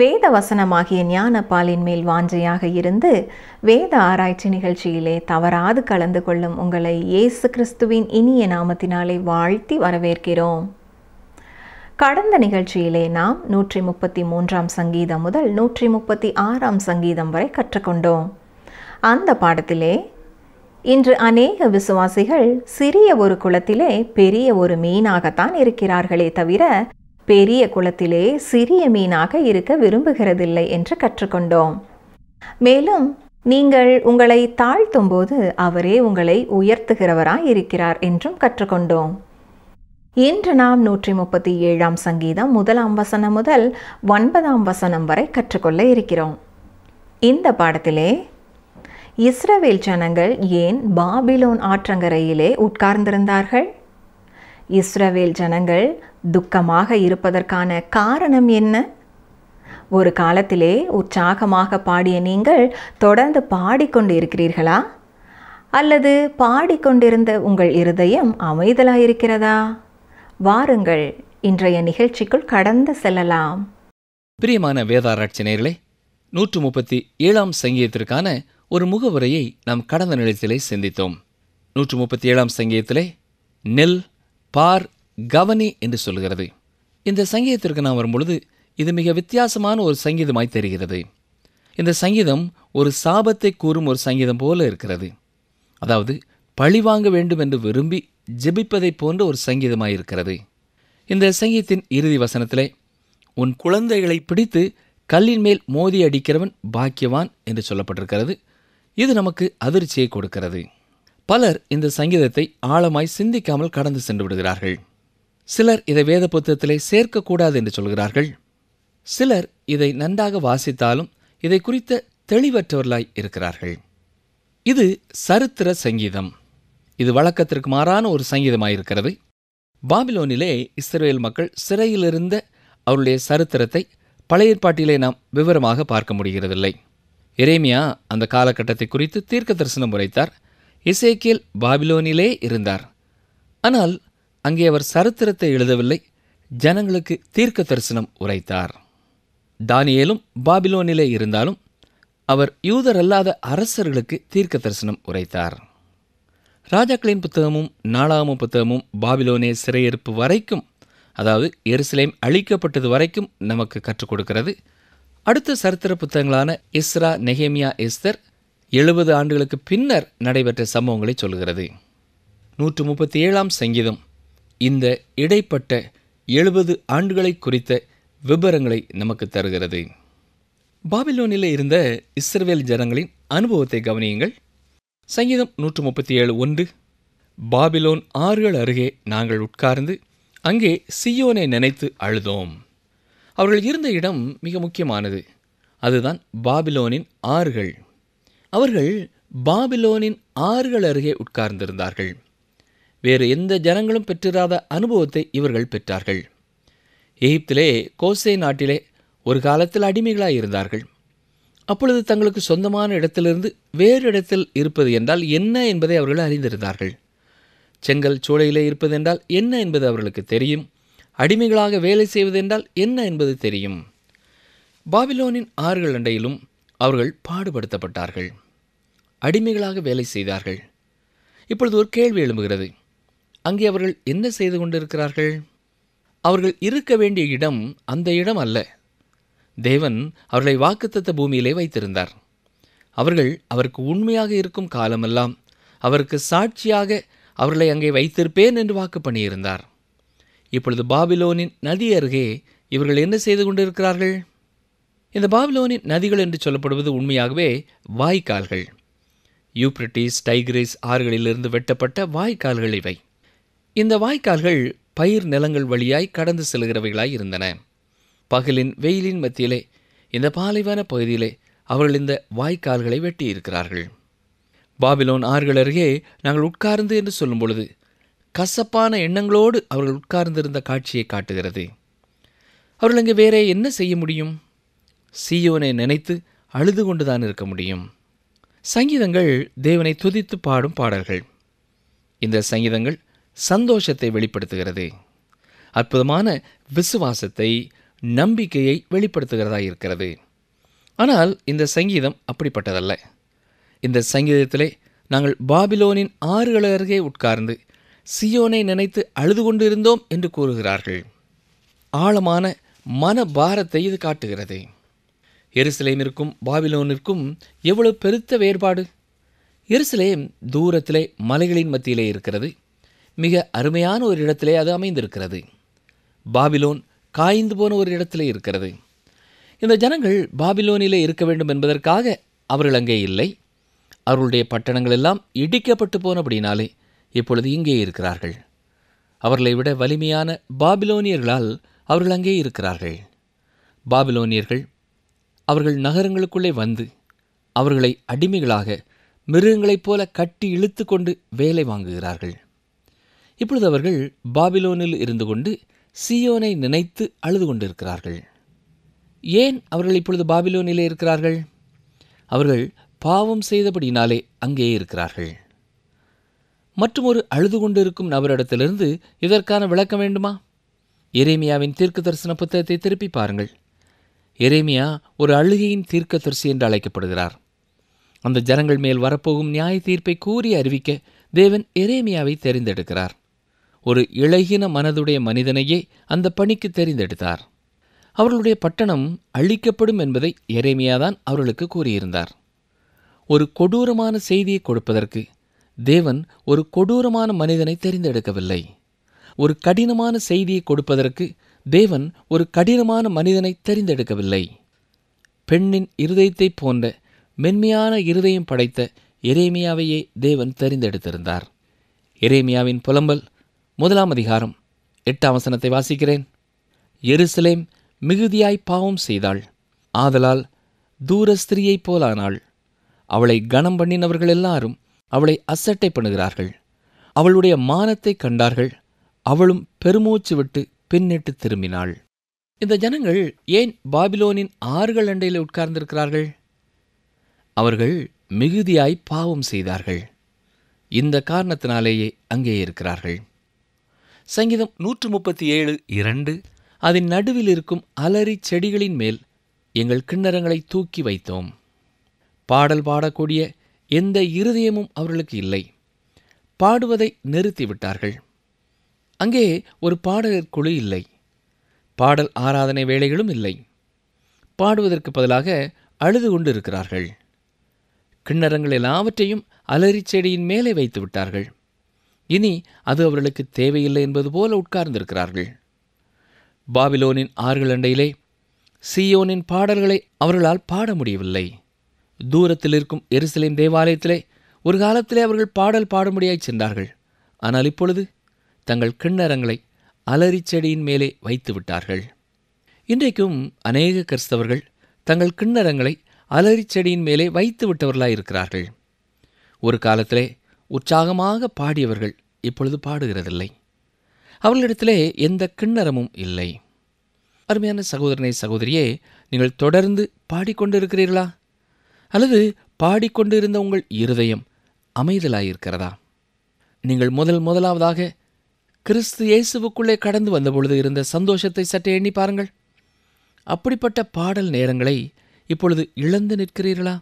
வேத வசனமாகிய ஞானப்பாலின் மேல் வாஞ்சையாக இருந்து வேத ஆராய்ச்சி நிகழ்ச்சியிலே தவறாது கலந்து கொள்ளும் உங்களை இயேசு கிறிஸ்துவின் இனிய நாமத்தினாலே வாழ்த்தி வரவேற்கிறோம் கடந்த நிகழ்ச்சியிலே நாம் நூற்றி முப்பத்தி மூன்றாம் சங்கீதம் முதல் நூற்றி முப்பத்தி ஆறாம் சங்கீதம் வரை கற்றுக்கொண்டோம் அந்த பாடத்திலே இன்று அநேக விசுவாசிகள் சிறிய ஒரு குளத்திலே பெரிய ஒரு மீனாகத்தான் இருக்கிறார்களே தவிர பெரிய குளத்திலே சிறிய மீனாக இருக்க விரும்புகிறதில்லை என்று கற்றுக்கொண்டோம் மேலும் நீங்கள் உங்களை தாழ்த்தும் போது அவரே உங்களை உயர்த்துகிறவராய் இருக்கிறார் என்றும் கற்றுக்கொண்டோம் இன்று நாம் நூற்றி முப்பத்தி ஏழாம் சங்கீதம் முதலாம் வசனம் முதல் ஒன்பதாம் வசனம் வரை கற்றுக்கொள்ள இருக்கிறோம் இந்த பாடத்திலே இஸ்ரவேல் ஜனங்கள் ஏன் பாபிலோன் ஆற்றங்கரையிலே உட்கார்ந்திருந்தார்கள் இஸ்ரவேல் ஜனங்கள் துக்கமாக இருப்பதற்கான காரணம் என்ன ஒரு காலத்திலே உற்சாகமாக பாடிய நீங்கள் தொடர்ந்து பாடிக்கொண்டு இருக்கிறீர்களா அல்லது பாடிக்கொண்டிருந்த உங்கள் இருதயம் அமைதலாயிருக்கிறதா வாருங்கள் இன்றைய நிகழ்ச்சிக்குள் கடந்து செல்லலாம் பிரியமான வேதாராய்ச்சி நேர்களே நூற்று முப்பத்தி ஏழாம் சங்கீதத்திற்கான ஒரு முகவுரையை நாம் கடந்த நிலையத்திலே சிந்தித்தோம் நூற்று முப்பத்தி ஏழாம் சங்கீதத்திலே நெல் பார் கவனி என்று சொல்கிறது இந்த சங்கீதத்திற்கு நாம் வரும்பொழுது இது மிக வித்தியாசமான ஒரு சங்கீதமாய் தெரிகிறது இந்த சங்கீதம் ஒரு சாபத்தை கூறும் ஒரு சங்கீதம் போல இருக்கிறது அதாவது பழிவாங்க வேண்டும் என்று விரும்பி ஜெபிப்பதை போன்ற ஒரு சங்கீதமாய் இருக்கிறது இந்த சங்கீதத்தின் இறுதி வசனத்திலே உன் குழந்தைகளை பிடித்து கல்லின் மேல் மோதி அடிக்கிறவன் பாக்கியவான் என்று சொல்லப்பட்டிருக்கிறது இது நமக்கு அதிர்ச்சியை கொடுக்கிறது பலர் இந்த சங்கீதத்தை ஆழமாய் சிந்திக்காமல் கடந்து சென்று விடுகிறார்கள் சிலர் இதை வேத புத்தகத்திலே சேர்க்கக்கூடாது என்று சொல்கிறார்கள் சிலர் இதை நன்றாக வாசித்தாலும் இதை குறித்த தெளிவற்றவர்களாய் இருக்கிறார்கள் இது சரித்திர சங்கீதம் இது வழக்கத்திற்கு மாறான ஒரு சங்கீதமாயிருக்கிறது பாபிலோனிலே இஸ்ரேல் மக்கள் சிறையிலிருந்த அவருடைய சரித்திரத்தை பழைய ஏற்பாட்டிலே நாம் விவரமாக பார்க்க முடிகிறதில்லை இறைமியா அந்த காலகட்டத்தை குறித்து தீர்க்க தரிசனம் உரைத்தார் இசேக்கியல் பாபிலோனிலே இருந்தார் ஆனால் அங்கே அவர் சரித்திரத்தை எழுதவில்லை ஜனங்களுக்கு தீர்க்க தரிசனம் உரைத்தார் தானியேலும் பாபிலோனிலே இருந்தாலும் அவர் யூதரல்லாத அரசர்களுக்கு தீர்க்க தரிசனம் உரைத்தார் ராஜாக்களின் புத்தகமும் நாலாம புத்தகமும் பாபிலோனே சிறையிருப்பு வரைக்கும் அதாவது எருசலேம் அழிக்கப்பட்டது வரைக்கும் நமக்கு கற்றுக் கொடுக்கிறது அடுத்த சரித்திர புத்தகங்களான இஸ்ரா நெஹேமியா எஸ்தர் எழுபது ஆண்டுகளுக்கு பின்னர் நடைபெற்ற சம்பவங்களை சொல்கிறது நூற்று முப்பத்தி ஏழாம் சங்கீதம் இந்த இடைப்பட்ட எழுபது ஆண்டுகளை குறித்த விபரங்களை நமக்கு தருகிறது பாபிலோனில் இருந்த இஸ்ரவேல் ஜனங்களின் அனுபவத்தை கவனியுங்கள் சங்கீதம் நூற்று முப்பத்தி ஏழு ஒன்று பாபிலோன் ஆறுகள் அருகே நாங்கள் உட்கார்ந்து அங்கே சியோனை நினைத்து அழுதோம் அவர்கள் இருந்த இடம் மிக முக்கியமானது அதுதான் பாபிலோனின் ஆறுகள் அவர்கள் பாபிலோனின் ஆறுகள் அருகே உட்கார்ந்திருந்தார்கள் வேறு எந்த ஜனங்களும் பெற்றிராத அனுபவத்தை இவர்கள் பெற்றார்கள் எகிப்திலே கோசை நாட்டிலே ஒரு காலத்தில் அடிமைகளாக இருந்தார்கள் அப்பொழுது தங்களுக்கு சொந்தமான இடத்திலிருந்து வேறு இடத்தில் இருப்பது என்றால் என்ன என்பதை அவர்கள் அறிந்திருந்தார்கள் செங்கல் சூளையிலே இருப்பது என்றால் என்ன என்பது அவர்களுக்கு தெரியும் அடிமைகளாக வேலை செய்வது என்றால் என்ன என்பது தெரியும் பாபிலோனின் ஆறுகள் அண்டையிலும் அவர்கள் பாடுபடுத்தப்பட்டார்கள் அடிமைகளாக வேலை செய்தார்கள் இப்பொழுது ஒரு கேள்வி எழும்புகிறது அங்கே அவர்கள் என்ன செய்து கொண்டிருக்கிறார்கள் அவர்கள் இருக்க வேண்டிய இடம் அந்த இடம் அல்ல தேவன் அவர்களை வாக்குத்தத்த பூமியிலே வைத்திருந்தார் அவர்கள் அவருக்கு உண்மையாக இருக்கும் காலமெல்லாம் அவருக்கு சாட்சியாக அவர்களை அங்கே வைத்திருப்பேன் என்று வாக்கு பண்ணியிருந்தார் இப்பொழுது பாபிலோனின் நதி அருகே இவர்கள் என்ன செய்து கொண்டிருக்கிறார்கள் இந்த பாபிலோனின் நதிகள் என்று சொல்லப்படுவது உண்மையாகவே வாய்க்கால்கள் யூப்ரிட்டிஸ் டைக்ரிஸ் ஆறுகளிலிருந்து வெட்டப்பட்ட வாய்க்கால்கள் இவை இந்த வாய்க்கால்கள் பயிர் நிலங்கள் வழியாய் கடந்து செல்கிறவைகளாய் இருந்தன பகலின் வெயிலின் மத்தியிலே இந்த பாலைவன பகுதியிலே அவர்கள் இந்த வாய்க்கால்களை வெட்டியிருக்கிறார்கள் பாபிலோன் ஆறுகள் அருகே நாங்கள் உட்கார்ந்து என்று சொல்லும் பொழுது கசப்பான எண்ணங்களோடு அவர்கள் உட்கார்ந்திருந்த காட்சியை காட்டுகிறது அவர்கள் இங்கே வேறே என்ன செய்ய முடியும் சியோனை நினைத்து அழுது கொண்டுதான் இருக்க முடியும் சங்கீதங்கள் தேவனை துதித்து பாடும் பாடல்கள் இந்த சங்கீதங்கள் சந்தோஷத்தை வெளிப்படுத்துகிறது அற்புதமான விசுவாசத்தை நம்பிக்கையை வெளிப்படுத்துகிறதா இருக்கிறது ஆனால் இந்த சங்கீதம் அப்படிப்பட்டதல்ல இந்த சங்கீதத்திலே நாங்கள் பாபிலோனின் ஆறுகள் அருகே உட்கார்ந்து சியோனை நினைத்து அழுது கொண்டிருந்தோம் என்று கூறுகிறார்கள் ஆழமான மன பாரத்தை இது காட்டுகிறது எருசலேமிற்கும் பாபிலோனிற்கும் எவ்வளவு பெருத்த வேறுபாடு எருசலேம் தூரத்திலே மலைகளின் மத்தியிலே இருக்கிறது மிக அருமையான ஒரு இடத்திலே அது அமைந்திருக்கிறது பாபிலோன் காய்ந்து போன ஒரு இடத்திலே இருக்கிறது இந்த ஜனங்கள் பாபிலோனிலே இருக்க வேண்டும் என்பதற்காக அவர்கள் அங்கே இல்லை அவர்களுடைய பட்டணங்கள் எல்லாம் இடிக்கப்பட்டு போனபடினாலே இப்பொழுது இங்கே இருக்கிறார்கள் அவர்களை விட வலிமையான பாபிலோனியர்களால் அவர்கள் அங்கே இருக்கிறார்கள் பாபிலோனியர்கள் அவர்கள் நகரங்களுக்குள்ளே வந்து அவர்களை அடிமைகளாக மிருகங்களைப் போல கட்டி இழுத்து கொண்டு வேலை வாங்குகிறார்கள் இப்பொழுது அவர்கள் பாபிலோனில் இருந்து கொண்டு சியோனை நினைத்து அழுது கொண்டிருக்கிறார்கள் ஏன் அவர்கள் இப்பொழுது பாபிலோனிலே இருக்கிறார்கள் அவர்கள் பாவம் செய்தபடியினாலே அங்கேயே இருக்கிறார்கள் மற்றும் ஒரு அழுது கொண்டிருக்கும் நபரிடத்திலிருந்து இதற்கான விளக்கம் வேண்டுமா எரேமியாவின் தீர்க்கு தரிசன புத்தகத்தை திருப்பி பாருங்கள் எரேமியா ஒரு அழுகையின் தீர்க்கதரிசி என்று அழைக்கப்படுகிறார் அந்த ஜனங்கள் மேல் வரப்போகும் நியாய தீர்ப்பை கூறி அறிவிக்க தேவன் எரேமியாவை தெரிந்தெடுக்கிறார் ஒரு இழகின மனதுடைய மனிதனையே அந்த பணிக்கு தெரிந்தெடுத்தார் அவர்களுடைய பட்டணம் அழிக்கப்படும் என்பதை எரேமியாதான் அவர்களுக்கு கூறியிருந்தார் ஒரு கொடூரமான செய்தியை கொடுப்பதற்கு தேவன் ஒரு கொடூரமான மனிதனை தெரிந்தெடுக்கவில்லை ஒரு கடினமான செய்தியை கொடுப்பதற்கு தேவன் ஒரு கடினமான மனிதனை தெரிந்தெடுக்கவில்லை பெண்ணின் இருதயத்தை போன்ற மென்மையான இருதயம் படைத்த எரேமியாவையே தேவன் தெரிந்தெடுத்திருந்தார் எரேமியாவின் புலம்பல் முதலாம் அதிகாரம் எட்டாம் வசனத்தை வாசிக்கிறேன் எருசலேம் மிகுதியாய் பாவம் செய்தாள் ஆதலால் தூர போலானாள் அவளை கனம் பண்ணினவர்கள் எல்லாரும் அவளை அசட்டை பண்ணுகிறார்கள் அவளுடைய மானத்தை கண்டார்கள் அவளும் பெருமூச்சு விட்டு பின்னிட்டு திரும்பினாள் இந்த ஜனங்கள் ஏன் பாபிலோனின் ஆறுகள் அண்டையில் உட்கார்ந்திருக்கிறார்கள் அவர்கள் மிகுதியாய் பாவம் செய்தார்கள் இந்த காரணத்தினாலேயே அங்கே இருக்கிறார்கள் சங்கீதம் நூற்று முப்பத்தி ஏழு இரண்டு அதன் நடுவில் இருக்கும் அலறி செடிகளின் மேல் எங்கள் கிண்ணறங்களை தூக்கி வைத்தோம் பாடல் பாடக்கூடிய எந்த இருதயமும் அவர்களுக்கு இல்லை பாடுவதை நிறுத்திவிட்டார்கள் அங்கே ஒரு பாடகர் குழு இல்லை பாடல் ஆராதனை வேலைகளும் இல்லை பாடுவதற்கு பதிலாக அழுது கொண்டு இருக்கிறார்கள் கிண்ணறங்கள் எல்லாவற்றையும் அலறி செடியின் மேலே வைத்து விட்டார்கள் இனி அது அவர்களுக்கு தேவையில்லை என்பது போல உட்கார்ந்திருக்கிறார்கள் பாபிலோனின் ஆறுகள் அண்டையிலே சியோனின் பாடல்களை அவர்களால் பாட முடியவில்லை தூரத்தில் இருக்கும் எருசலேம் தேவாலயத்திலே ஒரு காலத்திலே அவர்கள் பாடல் பாடும்படியாய் சென்றார்கள் ஆனால் இப்பொழுது தங்கள் கிண்ணறங்களை அலரிச்செடியின் மேலே வைத்து விட்டார்கள் இன்றைக்கும் அநேக கிறிஸ்தவர்கள் தங்கள் கிண்ணறங்களை அலரிச்செடியின் மேலே வைத்து விட்டவர்களாயிருக்கிறார்கள் ஒரு காலத்திலே உற்சாகமாக பாடியவர்கள் இப்பொழுது பாடுகிறதில்லை அவர்களிடத்திலே எந்த கிண்ணறமும் இல்லை அருமையான சகோதரனை சகோதரியே நீங்கள் தொடர்ந்து பாடிக்கொண்டிருக்கிறீர்களா அல்லது பாடிக்கொண்டிருந்த உங்கள் இருதயம் அமைதலாயிருக்கிறதா நீங்கள் முதல் முதலாவதாக கிறிஸ்து இயேசுவுக்குள்ளே கடந்து வந்தபொழுது இருந்த சந்தோஷத்தை சற்றே எண்ணி பாருங்கள் அப்படிப்பட்ட பாடல் நேரங்களை இப்பொழுது இழந்து நிற்கிறீர்களா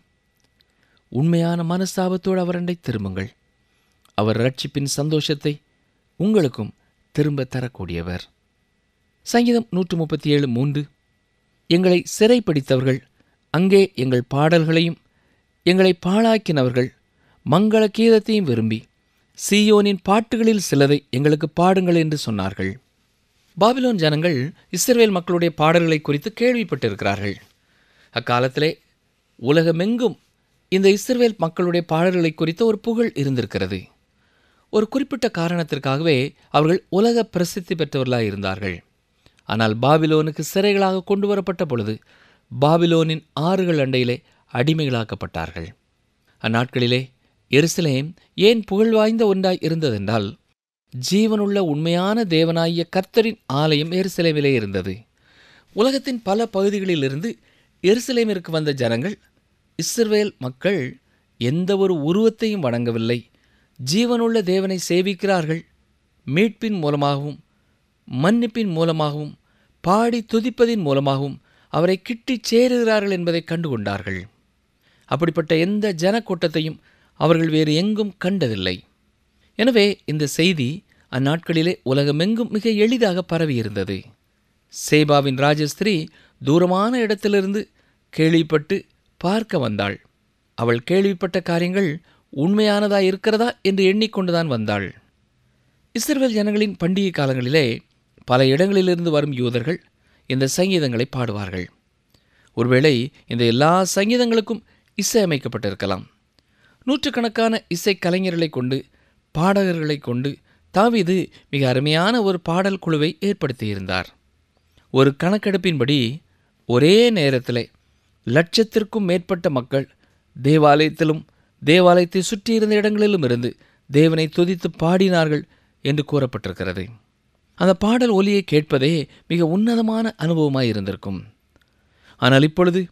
உண்மையான மனஸ்தாபத்தோடு அவரண்டை திரும்புங்கள் அவர் ரட்சிப்பின் சந்தோஷத்தை உங்களுக்கும் திரும்ப தரக்கூடியவர் சங்கீதம் நூற்று முப்பத்தி ஏழு மூன்று எங்களை சிறைப்பிடித்தவர்கள் அங்கே எங்கள் பாடல்களையும் எங்களை பாழாக்கினவர்கள் மங்கள கீதத்தையும் விரும்பி சியோனின் பாட்டுகளில் சிலதை எங்களுக்கு பாடுங்கள் என்று சொன்னார்கள் பாபிலோன் ஜனங்கள் இஸ்ரேல் மக்களுடைய பாடல்களை குறித்து கேள்விப்பட்டிருக்கிறார்கள் அக்காலத்திலே உலகமெங்கும் இந்த இஸ்ரேல் மக்களுடைய பாடல்களை குறித்த ஒரு புகழ் இருந்திருக்கிறது ஒரு குறிப்பிட்ட காரணத்திற்காகவே அவர்கள் உலக பிரசித்தி பெற்றவர்களாக இருந்தார்கள் ஆனால் பாபிலோனுக்கு சிறைகளாக கொண்டு வரப்பட்ட பொழுது பாபிலோனின் ஆறுகள் அண்டையிலே அடிமைகளாக்கப்பட்டார்கள் அந்நாட்களிலே எருசலேம் ஏன் புகழ் வாய்ந்த ஒன்றாய் இருந்ததென்றால் ஜீவனுள்ள உண்மையான தேவனாகிய கர்த்தரின் ஆலயம் எருசலேமிலே இருந்தது உலகத்தின் பல பகுதிகளிலிருந்து எருசலேமிற்கு வந்த ஜனங்கள் இஸ்ரேல் மக்கள் எந்த ஒரு உருவத்தையும் வணங்கவில்லை ஜீவனுள்ள தேவனை சேவிக்கிறார்கள் மீட்பின் மூலமாகவும் மன்னிப்பின் மூலமாகவும் பாடி துதிப்பதின் மூலமாகவும் அவரை கிட்டிச் சேருகிறார்கள் என்பதை கண்டுகொண்டார்கள் அப்படிப்பட்ட எந்த ஜனக்கூட்டத்தையும் அவர்கள் வேறு எங்கும் கண்டதில்லை எனவே இந்த செய்தி அந்நாட்களிலே உலகமெங்கும் மிக எளிதாக பரவியிருந்தது சேபாவின் ராஜஸ்திரீ தூரமான இடத்திலிருந்து கேள்விப்பட்டு பார்க்க வந்தாள் அவள் கேள்விப்பட்ட காரியங்கள் உண்மையானதா இருக்கிறதா என்று எண்ணிக்கொண்டுதான் வந்தாள் இஸ்ரேல் ஜனங்களின் பண்டிகை காலங்களிலே பல இடங்களிலிருந்து வரும் யூதர்கள் இந்த சங்கீதங்களை பாடுவார்கள் ஒருவேளை இந்த எல்லா சங்கீதங்களுக்கும் இசையமைக்கப்பட்டிருக்கலாம் நூற்றுக்கணக்கான இசை கலைஞர்களை கொண்டு பாடகர்களை கொண்டு தாவிது மிக அருமையான ஒரு பாடல் குழுவை ஏற்படுத்தியிருந்தார் ஒரு கணக்கெடுப்பின்படி ஒரே நேரத்தில் லட்சத்திற்கும் மேற்பட்ட மக்கள் தேவாலயத்திலும் தேவாலயத்தை சுற்றியிருந்த இடங்களிலும் இருந்து தேவனை துதித்து பாடினார்கள் என்று கூறப்பட்டிருக்கிறது அந்த பாடல் ஒலியை கேட்பதே மிக உன்னதமான அனுபவமாய் இருந்திருக்கும் ஆனால் இப்பொழுது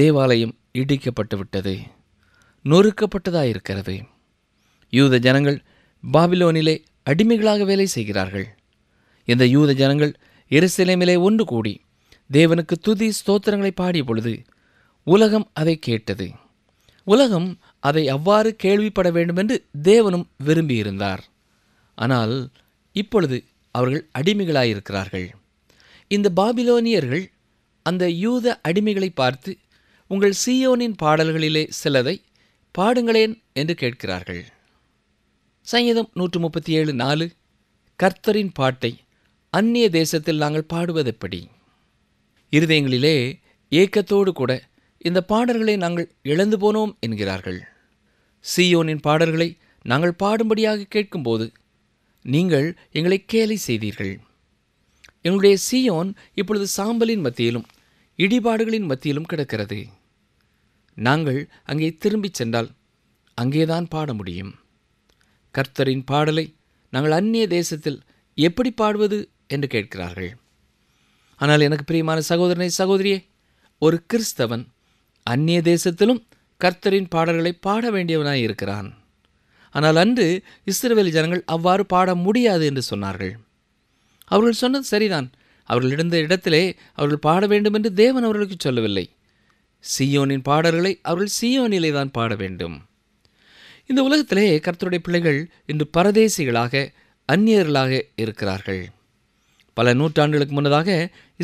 தேவாலயம் இடிக்கப்பட்டு விட்டது நொறுக்கப்பட்டதாயிருக்கிறது யூத ஜனங்கள் பாபிலோனிலே அடிமைகளாக வேலை செய்கிறார்கள் இந்த யூத ஜனங்கள் எருசலேமிலே ஒன்று கூடி தேவனுக்கு துதி ஸ்தோத்திரங்களை பாடிய பொழுது உலகம் அதை கேட்டது உலகம் அதை அவ்வாறு கேள்விப்பட வேண்டும் என்று தேவனும் விரும்பியிருந்தார் ஆனால் இப்பொழுது அவர்கள் அடிமைகளாயிருக்கிறார்கள் இந்த பாபிலோனியர்கள் அந்த யூத அடிமைகளை பார்த்து உங்கள் சியோனின் பாடல்களிலே சிலதை பாடுங்களேன் என்று கேட்கிறார்கள் சங்கீதம் நூற்று முப்பத்தி ஏழு நாலு கர்த்தரின் பாட்டை அந்நிய தேசத்தில் நாங்கள் பாடுவதெப்படி இருதயங்களிலே ஏக்கத்தோடு கூட இந்த பாடல்களை நாங்கள் இழந்து போனோம் என்கிறார்கள் சியோனின் பாடல்களை நாங்கள் பாடும்படியாக கேட்கும்போது நீங்கள் எங்களை கேலி செய்தீர்கள் எங்களுடைய சியோன் இப்பொழுது சாம்பலின் மத்தியிலும் இடிபாடுகளின் மத்தியிலும் கிடக்கிறது நாங்கள் அங்கே திரும்பிச் சென்றால் அங்கேதான் பாட முடியும் கர்த்தரின் பாடலை நாங்கள் அந்நிய தேசத்தில் எப்படி பாடுவது என்று கேட்கிறார்கள் ஆனால் எனக்கு பிரியமான சகோதரனை சகோதரியே ஒரு கிறிஸ்தவன் அந்நிய தேசத்திலும் கர்த்தரின் பாடல்களை பாட வேண்டியவனாய் இருக்கிறான் ஆனால் அன்று இஸ்ரவேலி ஜனங்கள் அவ்வாறு பாட முடியாது என்று சொன்னார்கள் அவர்கள் சொன்னது சரிதான் அவர்கள் இருந்த இடத்திலே அவர்கள் பாட வேண்டும் என்று தேவன் அவர்களுக்கு சொல்லவில்லை சியோனின் பாடல்களை அவர்கள் சியோனிலே தான் பாட வேண்டும் இந்த உலகத்திலே கர்த்தருடைய பிள்ளைகள் இன்று பரதேசிகளாக அந்நியர்களாக இருக்கிறார்கள் பல நூற்றாண்டுகளுக்கு முன்னதாக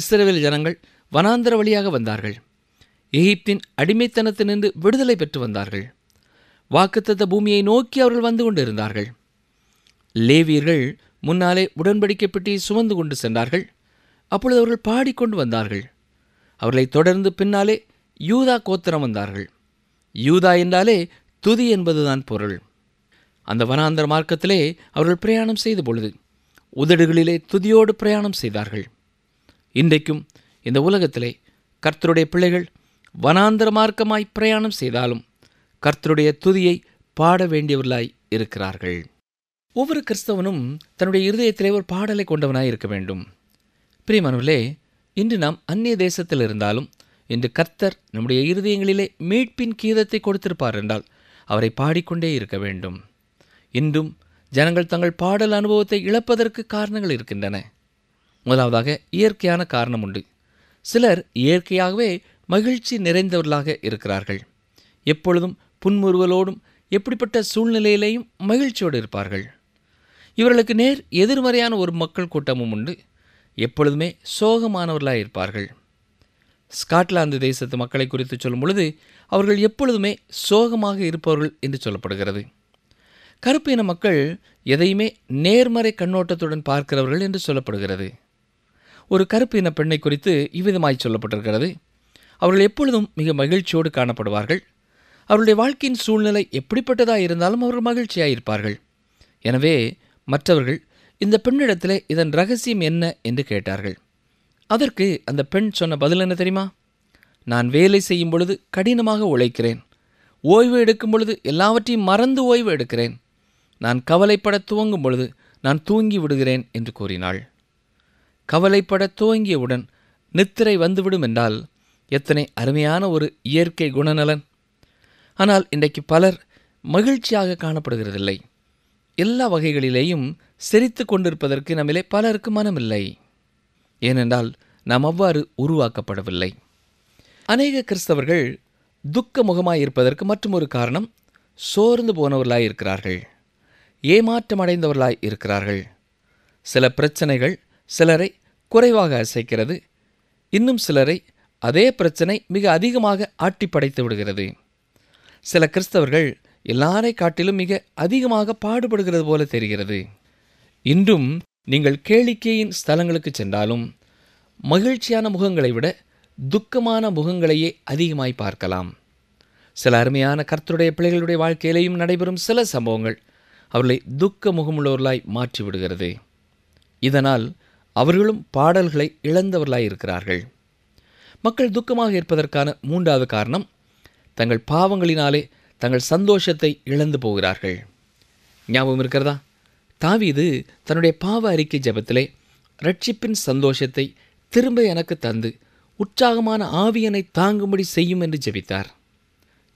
இஸ்ரேல் ஜனங்கள் வனாந்தர வழியாக வந்தார்கள் எகிப்தின் நின்று விடுதலை பெற்று வந்தார்கள் வாக்குத்தத்த பூமியை நோக்கி அவர்கள் வந்து கொண்டிருந்தார்கள் லேவியர்கள் முன்னாலே உடன்படிக்கை சுமந்து கொண்டு சென்றார்கள் அப்பொழுது அவர்கள் பாடிக்கொண்டு வந்தார்கள் அவர்களை தொடர்ந்து பின்னாலே யூதா கோத்திரம் வந்தார்கள் யூதா என்றாலே துதி என்பதுதான் பொருள் அந்த வனாந்தர மார்க்கத்திலே அவர்கள் பிரயாணம் செய்த பொழுது உதடுகளிலே துதியோடு பிரயாணம் செய்தார்கள் இன்றைக்கும் இந்த உலகத்திலே கர்த்தருடைய பிள்ளைகள் வனாந்தர மார்க்கமாய் பிரயாணம் செய்தாலும் கர்த்தருடைய துதியை பாட வேண்டியவர்களாய் இருக்கிறார்கள் ஒவ்வொரு கிறிஸ்தவனும் தன்னுடைய இருதயத்திலே ஒரு பாடலை கொண்டவனாய் இருக்க வேண்டும் பிரியமனவர்களே இன்று நாம் அந்நிய தேசத்தில் இருந்தாலும் என்று கர்த்தர் நம்முடைய இருதயங்களிலே மீட்பின் கீதத்தை கொடுத்திருப்பார் என்றால் அவரை பாடிக்கொண்டே இருக்க வேண்டும் இன்றும் ஜனங்கள் தங்கள் பாடல் அனுபவத்தை இழப்பதற்கு காரணங்கள் இருக்கின்றன முதலாவதாக இயற்கையான காரணம் உண்டு சிலர் இயற்கையாகவே மகிழ்ச்சி நிறைந்தவர்களாக இருக்கிறார்கள் எப்பொழுதும் புன்முறுவலோடும் எப்படிப்பட்ட சூழ்நிலையிலேயும் மகிழ்ச்சியோடு இருப்பார்கள் இவர்களுக்கு நேர் எதிர்மறையான ஒரு மக்கள் கூட்டமும் உண்டு எப்பொழுதுமே சோகமானவர்களாக இருப்பார்கள் ஸ்காட்லாந்து தேசத்து மக்களை குறித்து சொல்லும் பொழுது அவர்கள் எப்பொழுதுமே சோகமாக இருப்பவர்கள் என்று சொல்லப்படுகிறது கருப்பு இன மக்கள் எதையுமே நேர்மறை கண்ணோட்டத்துடன் பார்க்கிறவர்கள் என்று சொல்லப்படுகிறது ஒரு கருப்பு இன பெண்ணை குறித்து இவ்விதமாய் சொல்லப்பட்டிருக்கிறது அவர்கள் எப்பொழுதும் மிக மகிழ்ச்சியோடு காணப்படுவார்கள் அவருடைய வாழ்க்கையின் சூழ்நிலை எப்படிப்பட்டதாக இருந்தாலும் அவர்கள் மகிழ்ச்சியாக இருப்பார்கள் எனவே மற்றவர்கள் இந்த பெண்ணிடத்தில் இதன் ரகசியம் என்ன என்று கேட்டார்கள் அதற்கு அந்த பெண் சொன்ன பதில் என்ன தெரியுமா நான் வேலை செய்யும் பொழுது கடினமாக உழைக்கிறேன் ஓய்வு எடுக்கும் பொழுது எல்லாவற்றையும் மறந்து ஓய்வு எடுக்கிறேன் நான் கவலைப்பட துவங்கும் பொழுது நான் தூங்கி விடுகிறேன் என்று கூறினாள் கவலைப்பட துவங்கியவுடன் நித்திரை வந்துவிடும் என்றால் எத்தனை அருமையான ஒரு இயற்கை குணநலன் ஆனால் இன்றைக்கு பலர் மகிழ்ச்சியாக காணப்படுகிறதில்லை எல்லா வகைகளிலேயும் சிரித்து கொண்டிருப்பதற்கு நம்மிலே பலருக்கு மனமில்லை ஏனென்றால் நாம் அவ்வாறு உருவாக்கப்படவில்லை அநேக கிறிஸ்தவர்கள் துக்க முகமாயிருப்பதற்கு மற்றும் மற்றொரு காரணம் சோர்ந்து போனவர்களாய் இருக்கிறார்கள் ஏமாற்றமடைந்தவர்களாய் இருக்கிறார்கள் சில பிரச்சனைகள் சிலரை குறைவாக அசைக்கிறது இன்னும் சிலரை அதே பிரச்சனை மிக அதிகமாக ஆட்டி படைத்து விடுகிறது சில கிறிஸ்தவர்கள் எல்லாரை காட்டிலும் மிக அதிகமாக பாடுபடுகிறது போல தெரிகிறது இன்றும் நீங்கள் கேளிக்கையின் ஸ்தலங்களுக்கு சென்றாலும் மகிழ்ச்சியான முகங்களை விட துக்கமான முகங்களையே அதிகமாய் பார்க்கலாம் சில அருமையான கர்த்தருடைய பிள்ளைகளுடைய வாழ்க்கையிலேயும் நடைபெறும் சில சம்பவங்கள் அவர்களை துக்க முகமுள்ளவர்களாய் மாற்றிவிடுகிறது இதனால் அவர்களும் பாடல்களை இழந்தவர்களாய் இருக்கிறார்கள் மக்கள் துக்கமாக இருப்பதற்கான மூன்றாவது காரணம் தங்கள் பாவங்களினாலே தங்கள் சந்தோஷத்தை இழந்து போகிறார்கள் ஞாபகம் இருக்கிறதா தாவீது தன்னுடைய பாவ அறிக்கை ஜபத்திலே ரட்சிப்பின் சந்தோஷத்தை திரும்ப எனக்கு தந்து உற்சாகமான ஆவியனை தாங்கும்படி செய்யும் என்று ஜெபித்தார்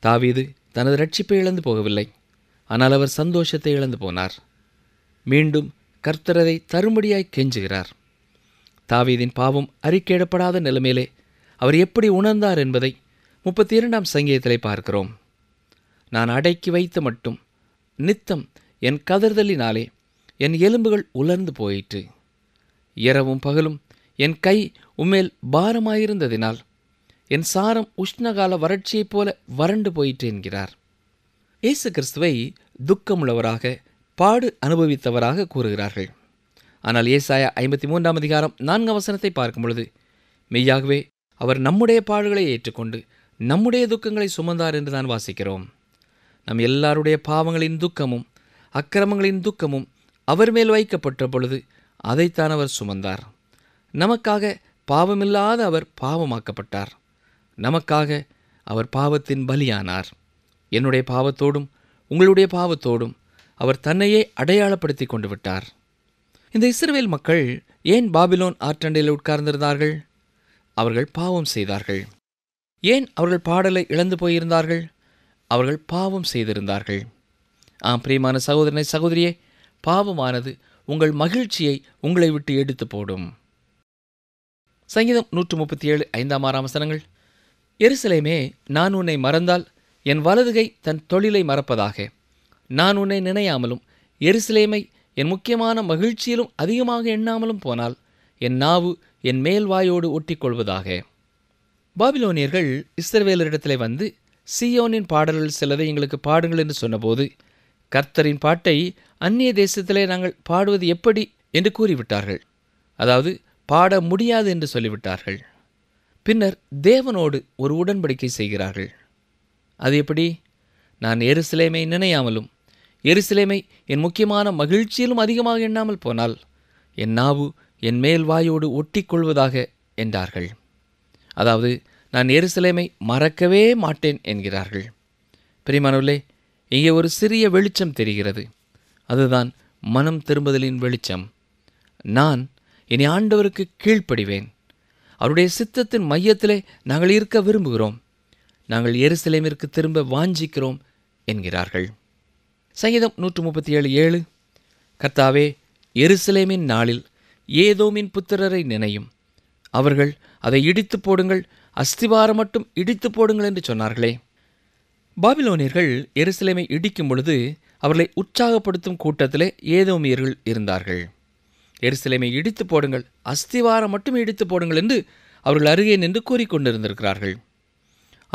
தாவீது தனது ரட்சிப்பை இழந்து போகவில்லை ஆனால் அவர் சந்தோஷத்தை இழந்து போனார் மீண்டும் கர்த்தரதை தரும்படியாய் கெஞ்சுகிறார் தாவீதின் பாவம் அறிக்கையிடப்படாத நிலைமையிலே அவர் எப்படி உணர்ந்தார் என்பதை முப்பத்தி இரண்டாம் சங்கீதத்திலே பார்க்கிறோம் நான் அடக்கி வைத்து மட்டும் நித்தம் என் கதறுதலினாலே என் எலும்புகள் உலர்ந்து போயிற்று இரவும் பகலும் என் கை உமேல் பாரமாயிருந்ததினால் என் சாரம் உஷ்ணகால வறட்சியைப் போல வறண்டு போயிற்று என்கிறார் இயேசு கிறிஸ்துவை துக்கமுள்ளவராக பாடு அனுபவித்தவராக கூறுகிறார்கள் ஆனால் ஏசாயா ஐம்பத்தி மூன்றாம் அதிகாரம் நான்கு அவசரத்தை பார்க்கும் பொழுது மெய்யாகவே அவர் நம்முடைய பாடுகளை ஏற்றுக்கொண்டு நம்முடைய துக்கங்களை சுமந்தார் என்று தான் வாசிக்கிறோம் நம் எல்லாருடைய பாவங்களின் துக்கமும் அக்கிரமங்களின் துக்கமும் அவர் மேல் வைக்கப்பட்ட பொழுது அதைத்தான் அவர் சுமந்தார் நமக்காக பாவமில்லாத அவர் பாவமாக்கப்பட்டார் நமக்காக அவர் பாவத்தின் பலியானார் என்னுடைய பாவத்தோடும் உங்களுடைய பாவத்தோடும் அவர் தன்னையே அடையாளப்படுத்தி கொண்டு விட்டார் இந்த இஸ்ரேல் மக்கள் ஏன் பாபிலோன் ஆற்றண்டையில் உட்கார்ந்திருந்தார்கள் அவர்கள் பாவம் செய்தார்கள் ஏன் அவர்கள் பாடலை இழந்து போயிருந்தார்கள் அவர்கள் பாவம் செய்திருந்தார்கள் ஆம் பிரியமான சகோதரனை சகோதரியே பாவமானது உங்கள் மகிழ்ச்சியை உங்களை விட்டு எடுத்து போடும் சங்கீதம் நூற்று முப்பத்தி ஏழு ஐந்தாம் ஆறாம் வசனங்கள் எருசலேமே நான் உன்னை மறந்தால் என் வலதுகை தன் தொழிலை மறப்பதாக நான் உன்னை நினையாமலும் எருசலேமை என் முக்கியமான மகிழ்ச்சியிலும் அதிகமாக எண்ணாமலும் போனால் என் நாவு என் மேல்வாயோடு ஒட்டிக்கொள்வதாக பாபிலோனியர்கள் இஸ்ரவேலரிடத்தில் வந்து சியோனின் பாடல்கள் சிலதை எங்களுக்கு பாடுங்கள் என்று சொன்னபோது கர்த்தரின் பாட்டை அந்நிய தேசத்திலே நாங்கள் பாடுவது எப்படி என்று கூறிவிட்டார்கள் அதாவது பாட முடியாது என்று சொல்லிவிட்டார்கள் பின்னர் தேவனோடு ஒரு உடன்படிக்கை செய்கிறார்கள் அது எப்படி நான் எருசலேமை நினையாமலும் எருசலேமை என் முக்கியமான மகிழ்ச்சியிலும் அதிகமாக எண்ணாமல் போனால் என் நாவு என் மேல் வாயோடு ஒட்டிக்கொள்வதாக என்றார்கள் அதாவது நான் எருசலேமை மறக்கவே மாட்டேன் என்கிறார்கள் பிரிமானவில்லை இங்கே ஒரு சிறிய வெளிச்சம் தெரிகிறது அதுதான் மனம் திரும்புதலின் வெளிச்சம் நான் இனி ஆண்டவருக்கு கீழ்ப்படிவேன் அவருடைய சித்தத்தின் மையத்திலே நாங்கள் இருக்க விரும்புகிறோம் நாங்கள் எருசலேமிற்கு திரும்ப வாஞ்சிக்கிறோம் என்கிறார்கள் சங்கீதம் நூற்று முப்பத்தி ஏழு ஏழு கர்த்தாவே எருசலேமின் நாளில் ஏதோமின் புத்திரரை நினையும் அவர்கள் அதை இடித்து போடுங்கள் அஸ்திவாரம் மட்டும் இடித்து போடுங்கள் என்று சொன்னார்களே பாபிலோனியர்கள் எருசலேமை இடிக்கும் பொழுது அவர்களை உற்சாகப்படுத்தும் கூட்டத்திலே ஏதோமியர்கள் இருந்தார்கள் எருசலேமை இடித்து போடுங்கள் அஸ்திவாரம் மட்டுமே இடித்து போடுங்கள் என்று அவர்கள் அருகே நின்று கூறிக்கொண்டிருந்திருக்கிறார்கள்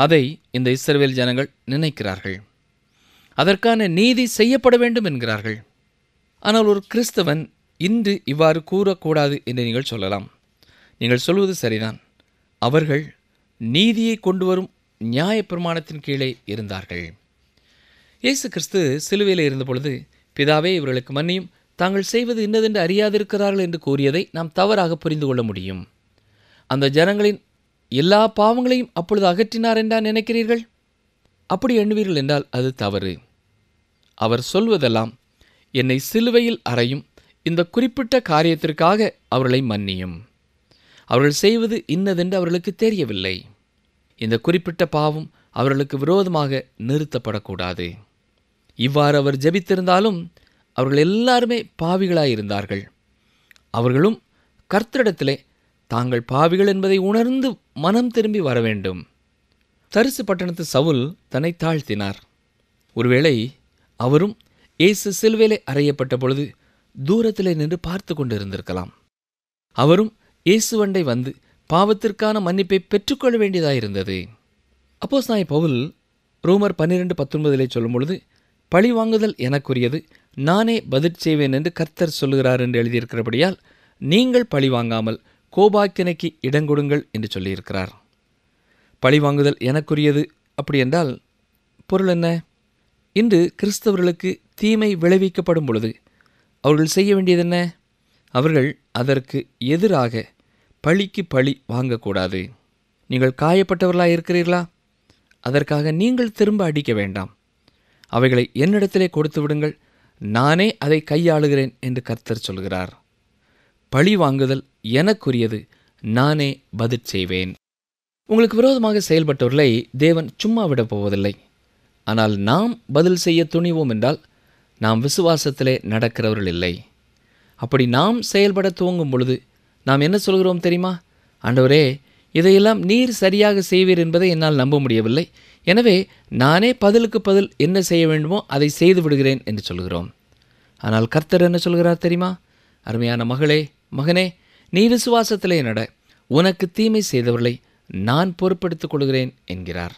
அதை இந்த இஸ்ரவேல் ஜனங்கள் நினைக்கிறார்கள் அதற்கான நீதி செய்யப்பட வேண்டும் என்கிறார்கள் ஆனால் ஒரு கிறிஸ்தவன் இன்று இவ்வாறு கூறக்கூடாது என்று நீங்கள் சொல்லலாம் நீங்கள் சொல்வது சரிதான் அவர்கள் நீதியை கொண்டு வரும் நியாயப்பிரமாணத்தின் கீழே இருந்தார்கள் இயேசு கிறிஸ்து சிலுவையில் இருந்தபொழுது பிதாவே இவர்களுக்கு மன்னியும் தாங்கள் செய்வது இன்னதென்று அறியாதிருக்கிறார்கள் என்று கூறியதை நாம் தவறாக புரிந்து கொள்ள முடியும் அந்த ஜனங்களின் எல்லா பாவங்களையும் அப்பொழுது அகற்றினார் என்றா நினைக்கிறீர்கள் அப்படி எண்ணுவீர்கள் என்றால் அது தவறு அவர் சொல்வதெல்லாம் என்னை சிலுவையில் அறையும் இந்த குறிப்பிட்ட காரியத்திற்காக அவர்களை மன்னியும் அவர்கள் செய்வது இன்னதென்று அவர்களுக்கு தெரியவில்லை இந்த குறிப்பிட்ட பாவம் அவர்களுக்கு விரோதமாக நிறுத்தப்படக்கூடாது இவ்வாறு அவர் ஜெபித்திருந்தாலும் அவர்கள் எல்லாருமே பாவிகளாயிருந்தார்கள் அவர்களும் கர்த்தரிடத்திலே தாங்கள் பாவிகள் என்பதை உணர்ந்து மனம் திரும்பி வர வேண்டும் தரிசு பட்டணத்து சவுல் தன்னை தாழ்த்தினார் ஒருவேளை அவரும் இயேசு சில்வேலை அறையப்பட்ட பொழுது தூரத்திலே நின்று பார்த்து கொண்டிருந்திருக்கலாம் அவரும் அவரும் இயேசுவண்டை வந்து பாவத்திற்கான மன்னிப்பை பெற்றுக்கொள்ள வேண்டியதாயிருந்தது அப்போஸ் நாய் பவுல் ரூமர் பன்னிரெண்டு பத்தொன்பதிலே சொல்லும் பொழுது பழி வாங்குதல் எனக்குரியது நானே பதில் செய்வேன் என்று கர்த்தர் சொல்லுகிறார் என்று எழுதியிருக்கிறபடியால் நீங்கள் பழி வாங்காமல் கோபாக்கினைக்கு இடங்கொடுங்கள் என்று சொல்லியிருக்கிறார் பழி வாங்குதல் எனக்குரியது அப்படி என்றால் பொருள் என்ன இன்று கிறிஸ்தவர்களுக்கு தீமை விளைவிக்கப்படும் பொழுது அவர்கள் செய்ய வேண்டியது என்ன அவர்கள் அதற்கு எதிராக பழிக்கு பழி வாங்கக்கூடாது நீங்கள் காயப்பட்டவர்களாக இருக்கிறீர்களா அதற்காக நீங்கள் திரும்ப அடிக்க வேண்டாம் அவைகளை என்னிடத்திலே கொடுத்து விடுங்கள் நானே அதை கையாளுகிறேன் என்று கர்த்தர் சொல்கிறார் பழி வாங்குதல் எனக்குரியது நானே பதில் செய்வேன் உங்களுக்கு விரோதமாக செயல்பட்டவர்களை தேவன் சும்மா விட போவதில்லை ஆனால் நாம் பதில் செய்ய துணிவோம் என்றால் நாம் விசுவாசத்திலே நடக்கிறவர்கள் இல்லை அப்படி நாம் செயல்பட துவங்கும் பொழுது நாம் என்ன சொல்கிறோம் தெரியுமா ஆண்டவரே இதையெல்லாம் நீர் சரியாக செய்வீர் என்பதை என்னால் நம்ப முடியவில்லை எனவே நானே பதிலுக்கு பதில் என்ன செய்ய வேண்டுமோ அதை செய்து விடுகிறேன் என்று சொல்கிறோம் ஆனால் கர்த்தர் என்ன சொல்கிறார் தெரியுமா அருமையான மகளே மகனே நீ விசுவாசத்திலே நட உனக்கு தீமை செய்தவர்களை நான் பொறுப்படுத்திக் கொள்கிறேன் என்கிறார்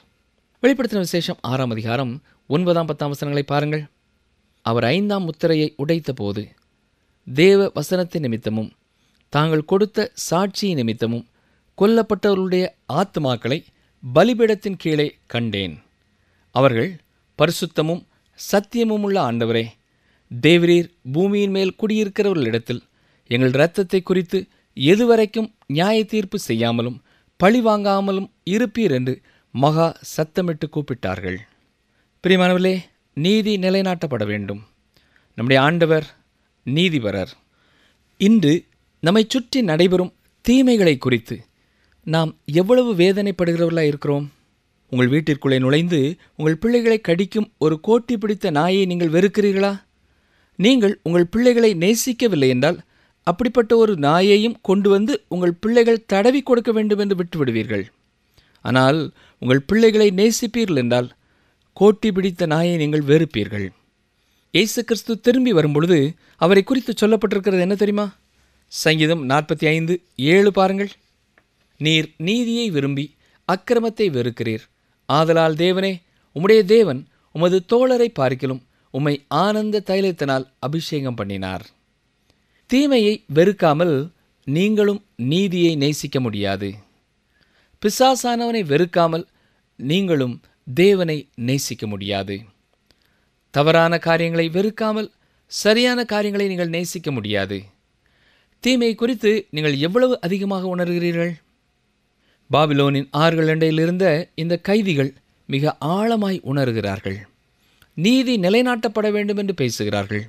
வெளிப்படுத்தின விசேஷம் ஆறாம் அதிகாரம் ஒன்பதாம் பத்தாம் வசனங்களை பாருங்கள் அவர் ஐந்தாம் முத்திரையை உடைத்த போது தேவ வசனத்தின் நிமித்தமும் தாங்கள் கொடுத்த சாட்சி நிமித்தமும் கொல்லப்பட்டவர்களுடைய ஆத்மாக்களை பலிபீடத்தின் கீழே கண்டேன் அவர்கள் பரிசுத்தமும் சத்தியமும் உள்ள ஆண்டவரே தேவரீர் பூமியின் மேல் குடியிருக்கிறவர்களிடத்தில் எங்கள் இரத்தத்தை குறித்து எதுவரைக்கும் நியாய தீர்ப்பு செய்யாமலும் பழி வாங்காமலும் இருப்பீர் என்று மகா சத்தமிட்டு கூப்பிட்டார்கள் பிரியமானவர்களே நீதி நிலைநாட்டப்பட வேண்டும் நம்முடைய ஆண்டவர் நீதிபரர் இன்று நம்மை சுற்றி நடைபெறும் தீமைகளை குறித்து நாம் எவ்வளவு வேதனைப்படுகிறவர்களாக இருக்கிறோம் உங்கள் வீட்டிற்குள்ளே நுழைந்து உங்கள் பிள்ளைகளை கடிக்கும் ஒரு கோட்டி பிடித்த நாயை நீங்கள் வெறுக்கிறீர்களா நீங்கள் உங்கள் பிள்ளைகளை நேசிக்கவில்லை என்றால் அப்படிப்பட்ட ஒரு நாயையும் கொண்டு வந்து உங்கள் பிள்ளைகள் தடவி கொடுக்க வேண்டும் என்று விட்டுவிடுவீர்கள் ஆனால் உங்கள் பிள்ளைகளை நேசிப்பீர்கள் என்றால் கோட்டி பிடித்த நாயை நீங்கள் வெறுப்பீர்கள் இயேசு கிறிஸ்து திரும்பி வரும்பொழுது அவரை குறித்து சொல்லப்பட்டிருக்கிறது என்ன தெரியுமா சங்கீதம் நாற்பத்தி ஐந்து ஏழு பாருங்கள் நீர் நீதியை விரும்பி அக்கிரமத்தை வெறுக்கிறீர் ஆதலால் தேவனே உம்முடைய தேவன் உமது தோழரை பார்க்கிலும் உம்மை ஆனந்த தைலத்தினால் அபிஷேகம் பண்ணினார் தீமையை வெறுக்காமல் நீங்களும் நீதியை நேசிக்க முடியாது பிசாசானவனை வெறுக்காமல் நீங்களும் தேவனை நேசிக்க முடியாது தவறான காரியங்களை வெறுக்காமல் சரியான காரியங்களை நீங்கள் நேசிக்க முடியாது தீமை குறித்து நீங்கள் எவ்வளவு அதிகமாக உணர்கிறீர்கள் பாபிலோனின் ஆறுகள் இருந்த இந்த கைதிகள் மிக ஆழமாய் உணர்கிறார்கள் நீதி நிலைநாட்டப்பட வேண்டும் என்று பேசுகிறார்கள்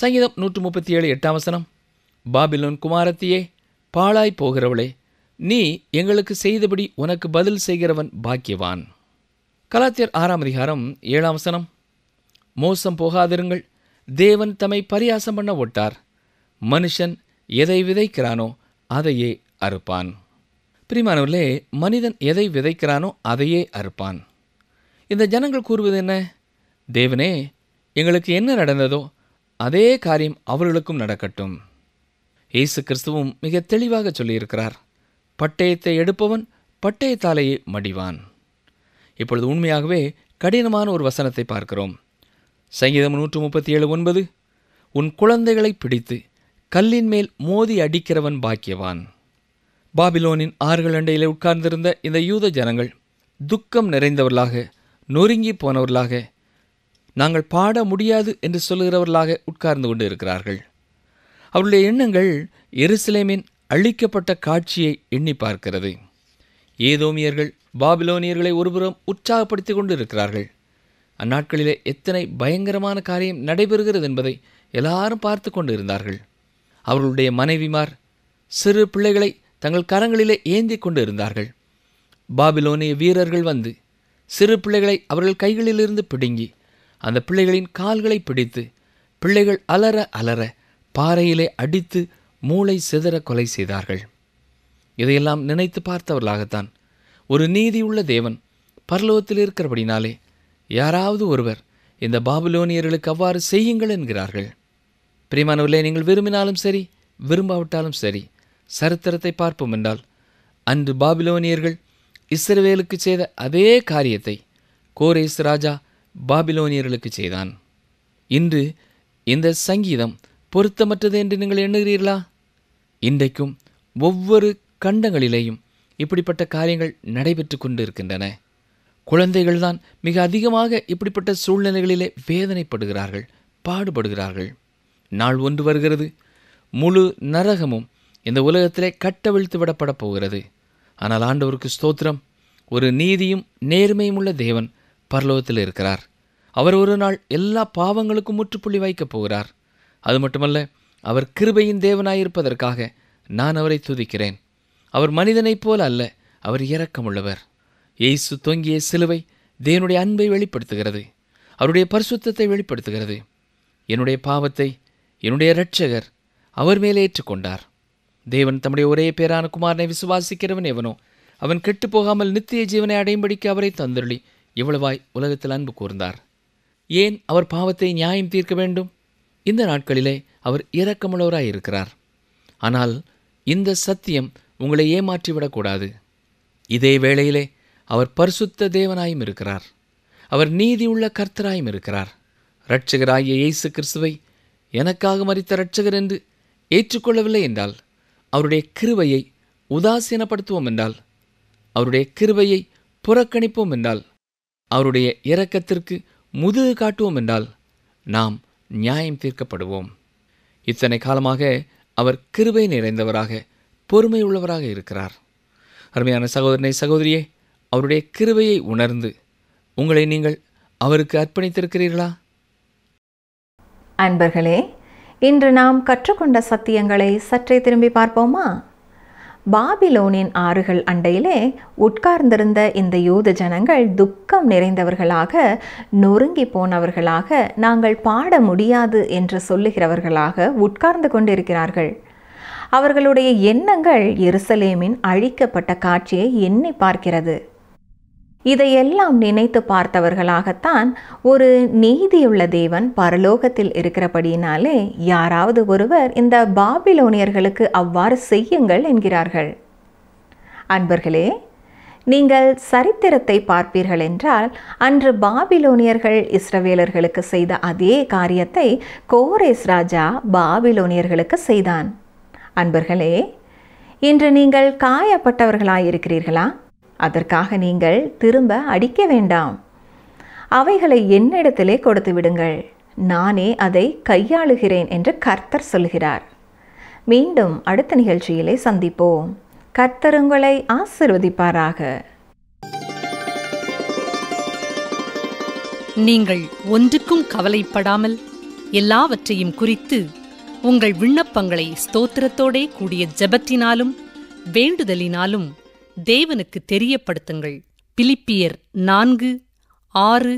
சங்கீதம் நூற்று முப்பத்தி ஏழு எட்டாம் வசனம் பாபிலோன் குமாரத்தியே பாழாய் போகிறவளே நீ எங்களுக்கு செய்தபடி உனக்கு பதில் செய்கிறவன் பாக்கியவான் கலாத்தியர் ஆறாம் அதிகாரம் ஏழாம் வசனம் மோசம் போகாதிருங்கள் தேவன் தம்மை பரியாசம் பண்ண ஒட்டார் மனுஷன் எதை விதைக்கிறானோ அதையே அறுப்பான் பிரிமானவர்களே மனிதன் எதை விதைக்கிறானோ அதையே அறுப்பான் இந்த ஜனங்கள் கூறுவது என்ன தேவனே எங்களுக்கு என்ன நடந்ததோ அதே காரியம் அவர்களுக்கும் நடக்கட்டும் இயேசு கிறிஸ்துவும் மிக தெளிவாக சொல்லியிருக்கிறார் பட்டயத்தை எடுப்பவன் பட்டயத்தாலேயே மடிவான் இப்பொழுது உண்மையாகவே கடினமான ஒரு வசனத்தை பார்க்கிறோம் சங்கீதம் நூற்று முப்பத்தி ஏழு ஒன்பது உன் குழந்தைகளை பிடித்து கல்லின் மேல் மோதி அடிக்கிறவன் பாக்கியவான் பாபிலோனின் அண்டையிலே உட்கார்ந்திருந்த இந்த யூத ஜனங்கள் துக்கம் நிறைந்தவர்களாக நொறுங்கி போனவர்களாக நாங்கள் பாட முடியாது என்று சொல்லுகிறவர்களாக உட்கார்ந்து கொண்டு இருக்கிறார்கள் அவருடைய எண்ணங்கள் எருசலேமின் அழிக்கப்பட்ட காட்சியை எண்ணி பார்க்கிறது ஏதோமியர்கள் பாபிலோனியர்களை ஒருபுறம் உற்சாகப்படுத்தி கொண்டு இருக்கிறார்கள் அந்நாட்களிலே எத்தனை பயங்கரமான காரியம் நடைபெறுகிறது என்பதை எல்லாரும் பார்த்து கொண்டு இருந்தார்கள் அவர்களுடைய மனைவிமார் சிறு பிள்ளைகளை தங்கள் கரங்களிலே ஏந்தி கொண்டு இருந்தார்கள் பாபிலோனிய வீரர்கள் வந்து சிறு பிள்ளைகளை அவர்கள் கைகளிலிருந்து பிடுங்கி அந்த பிள்ளைகளின் கால்களை பிடித்து பிள்ளைகள் அலற அலற பாறையிலே அடித்து மூளை சிதற கொலை செய்தார்கள் இதையெல்லாம் நினைத்து பார்த்தவர்களாகத்தான் ஒரு நீதியுள்ள தேவன் பரலோகத்தில் இருக்கிறபடினாலே யாராவது ஒருவர் இந்த பாபிலோனியர்களுக்கு அவ்வாறு செய்யுங்கள் என்கிறார்கள் பிரியமானவர்களே நீங்கள் விரும்பினாலும் சரி விரும்பாவிட்டாலும் சரி சரித்திரத்தை பார்ப்போம் என்றால் அன்று பாபிலோனியர்கள் இஸ்ரவேலுக்கு செய்த அதே காரியத்தை கோரேஸ் ராஜா பாபிலோனியர்களுக்கு செய்தான் இன்று இந்த சங்கீதம் பொருத்தமற்றது என்று நீங்கள் எண்ணுகிறீர்களா இன்றைக்கும் ஒவ்வொரு கண்டங்களிலேயும் இப்படிப்பட்ட காரியங்கள் நடைபெற்று கொண்டு இருக்கின்றன குழந்தைகள்தான் மிக அதிகமாக இப்படிப்பட்ட சூழ்நிலைகளிலே வேதனைப்படுகிறார்கள் பாடுபடுகிறார்கள் நாள் ஒன்று வருகிறது முழு நரகமும் இந்த உலகத்திலே கட்டவிழ்த்து விடப்பட போகிறது ஆனால் ஆண்டவருக்கு ஸ்தோத்திரம் ஒரு நீதியும் நேர்மையும் உள்ள தேவன் பரலோகத்தில் இருக்கிறார் அவர் ஒரு நாள் எல்லா பாவங்களுக்கும் முற்றுப்புள்ளி வைக்கப் போகிறார் அது மட்டுமல்ல அவர் கிருபையின் தேவனாயிருப்பதற்காக நான் அவரை துதிக்கிறேன் அவர் மனிதனைப் போல அல்ல அவர் இரக்கமுள்ளவர் இயேசு தொங்கிய சிலுவை தேவனுடைய அன்பை வெளிப்படுத்துகிறது அவருடைய பரிசுத்தத்தை வெளிப்படுத்துகிறது என்னுடைய பாவத்தை என்னுடைய இரட்சகர் அவர் மேலே ஏற்றுக்கொண்டார் தேவன் தம்முடைய ஒரே பேரான குமாரனை விசுவாசிக்கிறவன் எவனோ அவன் கெட்டு போகாமல் நித்திய ஜீவனை அடையும்படிக்கு அவரை தந்தருளி இவ்வளவாய் உலகத்தில் அன்பு கூர்ந்தார் ஏன் அவர் பாவத்தை நியாயம் தீர்க்க வேண்டும் இந்த நாட்களிலே அவர் இரக்கமுள்ளவராய் இருக்கிறார் ஆனால் இந்த சத்தியம் உங்களை ஏமாற்றிவிடக்கூடாது இதே வேளையிலே அவர் பரிசுத்த தேவனாயும் இருக்கிறார் அவர் நீதியுள்ள கர்த்தராயும் இருக்கிறார் இரட்சகராகிய இயேசு கிறிஸ்துவை எனக்காக மறித்த ரட்சகர் என்று ஏற்றுக்கொள்ளவில்லை என்றால் அவருடைய கிருவையை உதாசீனப்படுத்துவோம் என்றால் அவருடைய கிருவையை புறக்கணிப்போம் என்றால் அவருடைய இரக்கத்திற்கு முதுகு காட்டுவோம் என்றால் நாம் நியாயம் தீர்க்கப்படுவோம் இத்தனை காலமாக அவர் கிருபை நிறைந்தவராக பொறுமை உள்ளவராக இருக்கிறார் அருமையான சகோதரனை சகோதரியே அவருடைய கிருபையை உணர்ந்து உங்களை நீங்கள் அவருக்கு அர்ப்பணித்திருக்கிறீர்களா அன்பர்களே இன்று நாம் கற்றுக்கொண்ட சத்தியங்களை சற்றே திரும்பி பார்ப்போமா பாபிலோனின் ஆறுகள் அண்டையிலே உட்கார்ந்திருந்த இந்த யூத ஜனங்கள் துக்கம் நிறைந்தவர்களாக நொறுங்கி போனவர்களாக நாங்கள் பாட முடியாது என்று சொல்லுகிறவர்களாக உட்கார்ந்து கொண்டிருக்கிறார்கள் அவர்களுடைய எண்ணங்கள் எருசலேமின் அழிக்கப்பட்ட காட்சியை எண்ணி பார்க்கிறது இதையெல்லாம் நினைத்து பார்த்தவர்களாகத்தான் ஒரு நீதியுள்ள தேவன் பரலோகத்தில் இருக்கிறபடியினாலே யாராவது ஒருவர் இந்த பாபிலோனியர்களுக்கு அவ்வாறு செய்யுங்கள் என்கிறார்கள் அன்பர்களே நீங்கள் சரித்திரத்தை பார்ப்பீர்கள் என்றால் அன்று பாபிலோனியர்கள் இஸ்ரவேலர்களுக்கு செய்த அதே காரியத்தை கோரேஸ் ராஜா பாபிலோனியர்களுக்கு செய்தான் அன்பர்களே இன்று நீங்கள் காயப்பட்டவர்களாயிருக்கிறீர்களா அதற்காக நீங்கள் திரும்ப அடிக்க வேண்டாம் அவைகளை என்னிடத்திலே கொடுத்து விடுங்கள் நானே அதை கையாளுகிறேன் என்று கர்த்தர் சொல்கிறார் மீண்டும் அடுத்த நிகழ்ச்சியிலே சந்திப்போம் கர்த்தர் உங்களை ஆசிர்வதிப்பாராக நீங்கள் ஒன்றுக்கும் கவலைப்படாமல் எல்லாவற்றையும் குறித்து உங்கள் விண்ணப்பங்களை ஸ்தோத்திரத்தோடே கூடிய ஜபத்தினாலும் வேண்டுதலினாலும் தேவனுக்கு தெரியப்படுத்துங்கள் பிலிப்பியர் நான்கு ஆறு